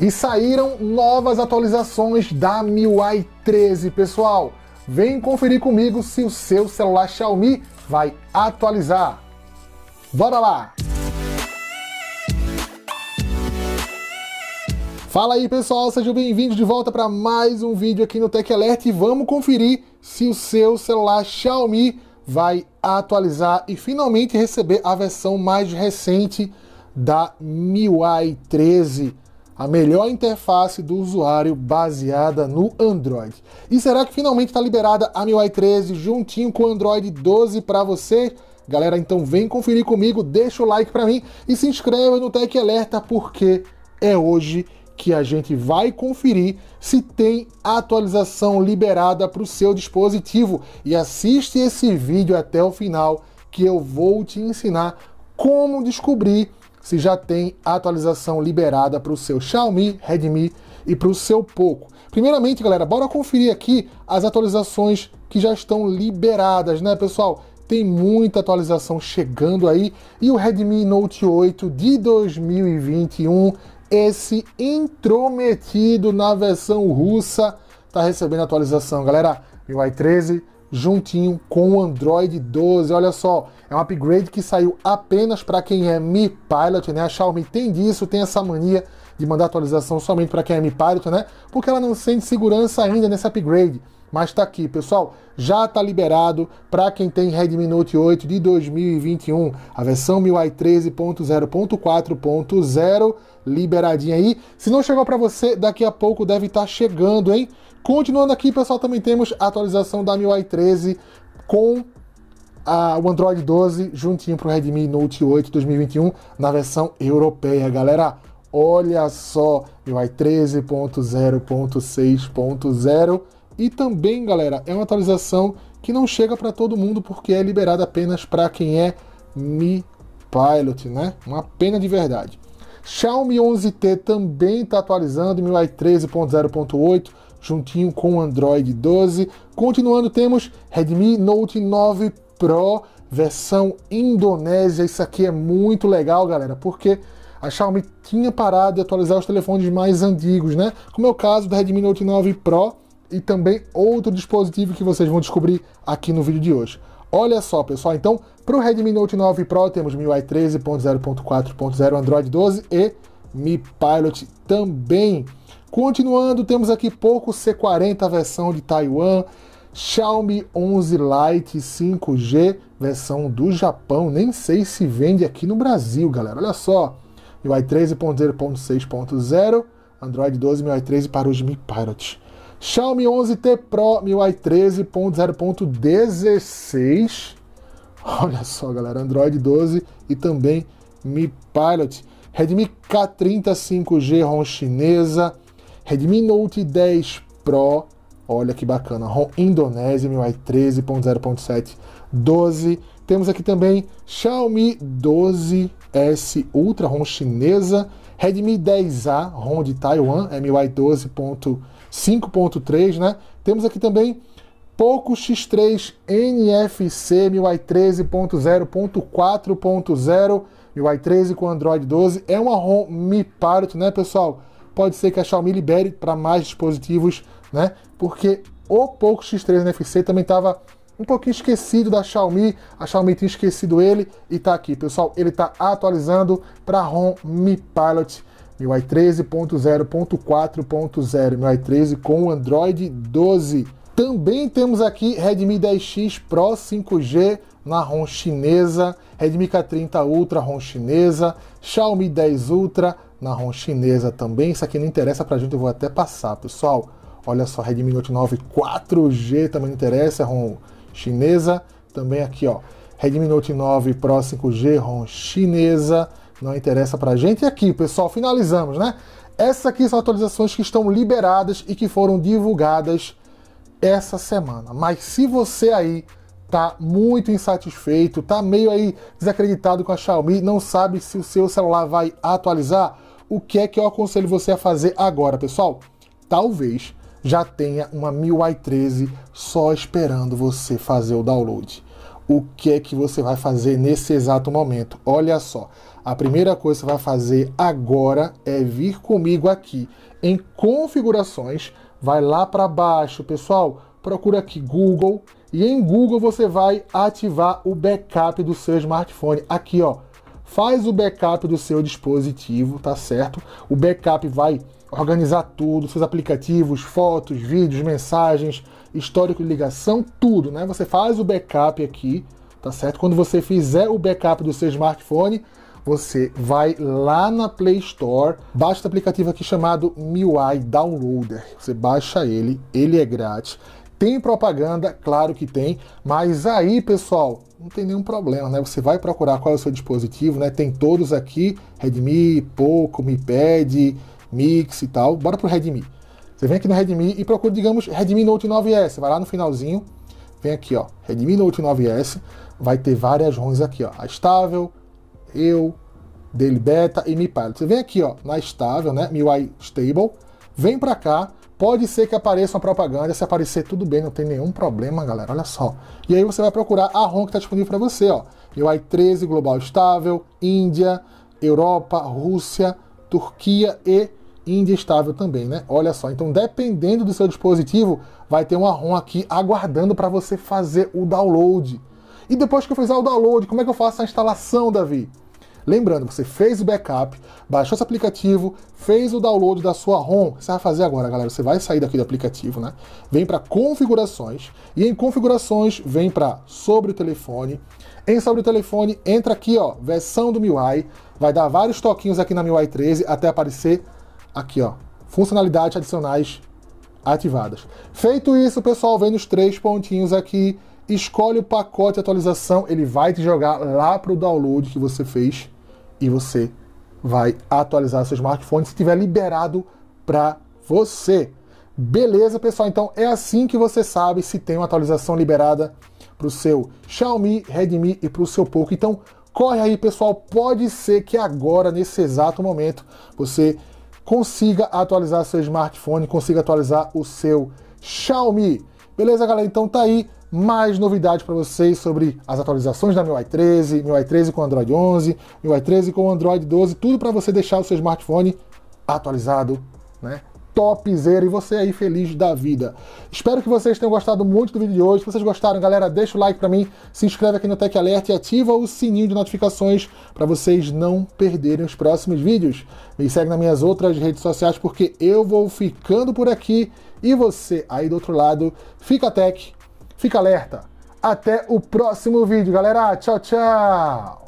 E saíram novas atualizações da MIUI 13, pessoal. Vem conferir comigo se o seu celular Xiaomi vai atualizar. Bora lá! Fala aí pessoal, sejam bem-vindos de volta para mais um vídeo aqui no Tech Alert e vamos conferir se o seu celular Xiaomi vai atualizar e finalmente receber a versão mais recente da MIUI 13 a melhor interface do usuário baseada no Android. E será que finalmente está liberada a MIUI 13 juntinho com o Android 12 para você? Galera, então vem conferir comigo, deixa o like para mim e se inscreva no Tech Alerta porque é hoje que a gente vai conferir se tem atualização liberada para o seu dispositivo. E assiste esse vídeo até o final que eu vou te ensinar como descobrir se já tem atualização liberada para o seu Xiaomi, Redmi e para o seu Poco. Primeiramente, galera, bora conferir aqui as atualizações que já estão liberadas, né, pessoal? Tem muita atualização chegando aí e o Redmi Note 8 de 2021, esse intrometido na versão russa, tá recebendo atualização, galera. MIUI 13, juntinho com o Android 12. Olha só, é um upgrade que saiu apenas para quem é Mi Pilot, né? A Xiaomi tem disso, tem essa mania de mandar atualização somente para quem é Mi Pilot, né? Porque ela não sente segurança ainda nesse upgrade. Mas está aqui, pessoal, já está liberado para quem tem Redmi Note 8 de 2021, a versão MIUI 13.0.4.0 liberadinha aí. Se não chegou para você, daqui a pouco deve estar tá chegando, hein? Continuando aqui, pessoal, também temos a atualização da MIUI 13 com a, o Android 12 juntinho para o Redmi Note 8 2021 na versão europeia, galera. Olha só, MIUI 13.0.6.0 e também, galera, é uma atualização que não chega para todo mundo porque é liberada apenas para quem é Mi Pilot, né? Uma pena de verdade. Xiaomi 11T também está atualizando, MIUI 13.0.8 juntinho com o Android 12. Continuando, temos Redmi Note 9 Pro, versão Indonésia. Isso aqui é muito legal, galera, porque a Xiaomi tinha parado de atualizar os telefones mais antigos, né? Como é o caso do Redmi Note 9 Pro e também outro dispositivo que vocês vão descobrir aqui no vídeo de hoje. Olha só, pessoal, então, para o Redmi Note 9 Pro temos MIUI 13.0.4.0, Android 12 e Mi Pilot também. Continuando, temos aqui Poco C40 versão de Taiwan, Xiaomi 11 Lite 5G versão do Japão, nem sei se vende aqui no Brasil, galera. Olha só, UI 13.0.6.0, Android 12, MIUI 13 para os Mi Pilot. Xiaomi 11T Pro MIUI 13.0.16. Olha só, galera, Android 12 e também Mi Pilot. Redmi K30 5G ROM chinesa, Redmi Note 10 Pro, olha que bacana, ROM Indonésia, MIUI 13.0.7, 12. Temos aqui também Xiaomi 12S Ultra ROM chinesa, Redmi 10A ROM de Taiwan, MIUI 12.5.3, né? Temos aqui também Poco X3 NFC MIUI 13.0.4.0 MIUI 13 com Android 12. É uma ROM Mi Parity, né, pessoal? Pode ser que a Xiaomi libere para mais dispositivos, né? Porque o Poco X3 NFC também estava um pouquinho esquecido da Xiaomi, a Xiaomi tinha esquecido ele e tá aqui, pessoal, ele tá atualizando para ROM Mi Pilot MIUI 13.0.4.0, MIUI 13 com Android 12. Também temos aqui Redmi 10X Pro 5G na ROM chinesa, Redmi K30 Ultra ROM chinesa, Xiaomi 10 Ultra na ROM chinesa também. Isso aqui não interessa pra gente, eu vou até passar, pessoal. Olha só, Redmi Note 9 4G também não interessa, ROM chinesa. Também aqui, ó, Redmi Note 9 Pro 5G ROM chinesa, não interessa pra gente. E aqui, pessoal, finalizamos, né? Essas aqui são atualizações que estão liberadas e que foram divulgadas essa semana. Mas se você aí tá muito insatisfeito, tá meio aí desacreditado com a Xiaomi, não sabe se o seu celular vai atualizar, o que é que eu aconselho você a fazer agora, pessoal? Talvez já tenha uma MIUI 13 só esperando você fazer o download. O que é que você vai fazer nesse exato momento? Olha só, a primeira coisa que você vai fazer agora é vir comigo aqui em configurações vai lá para baixo, pessoal, procura aqui Google e em Google você vai ativar o backup do seu smartphone. Aqui, ó, faz o backup do seu dispositivo, tá certo? O backup vai organizar tudo, seus aplicativos, fotos, vídeos, mensagens, histórico de ligação, tudo, né? Você faz o backup aqui, tá certo? Quando você fizer o backup do seu smartphone, você vai lá na Play Store, baixa o aplicativo aqui chamado MIUI Downloader. Você baixa ele, ele é grátis. Tem propaganda, claro que tem, mas aí, pessoal, não tem nenhum problema, né? Você vai procurar qual é o seu dispositivo, né? Tem todos aqui, Redmi, Poco, Mi Pad, Mix e tal. Bora pro Redmi. Você vem aqui no Redmi e procura, digamos, Redmi Note 9S. Vai lá no finalzinho, vem aqui, ó, Redmi Note 9S. Vai ter várias ROMs aqui, ó, a estável, eu, dele beta e mi pilot. Você vem aqui ó, na estável, né, MIUI stable, vem para cá, pode ser que apareça uma propaganda, se aparecer tudo bem, não tem nenhum problema, galera, olha só. E aí você vai procurar a ROM que está disponível para você, ó. MIUI 13 global estável, Índia, Europa, Rússia, Turquia e Índia estável também, né? Olha só, então dependendo do seu dispositivo, vai ter uma ROM aqui aguardando para você fazer o download. E depois que eu fizer o download, como é que eu faço a instalação, Davi? Lembrando, você fez o backup, baixou esse aplicativo, fez o download da sua ROM. O que você vai fazer agora, galera? Você vai sair daqui do aplicativo, né? Vem para configurações e em configurações vem para sobre o telefone. Em sobre o telefone entra aqui, ó, versão do MIUI. Vai dar vários toquinhos aqui na MIUI 13 até aparecer aqui, ó, funcionalidades adicionais ativadas. Feito isso, pessoal, vem nos três pontinhos aqui escolhe o pacote de atualização, ele vai te jogar lá para o download que você fez e você vai atualizar seu smartphone se tiver liberado para você. Beleza, pessoal? Então é assim que você sabe se tem uma atualização liberada para o seu Xiaomi, Redmi e para o seu Poco. Então corre aí, pessoal. Pode ser que agora, nesse exato momento, você consiga atualizar seu smartphone, consiga atualizar o seu Xiaomi. Beleza, galera? Então tá aí mais novidades para vocês sobre as atualizações da MIUI 13, MIUI 13 com Android 11, MIUI 13 com Android 12, tudo para você deixar o seu smartphone atualizado, né? Topzera e você aí feliz da vida. Espero que vocês tenham gostado muito do vídeo de hoje. Se vocês gostaram, galera, deixa o like para mim, se inscreve aqui no Tech Alert e ativa o sininho de notificações para vocês não perderem os próximos vídeos. Me segue nas minhas outras redes sociais porque eu vou ficando por aqui e você aí do outro lado fica tech Fica alerta. Até o próximo vídeo, galera. Tchau, tchau.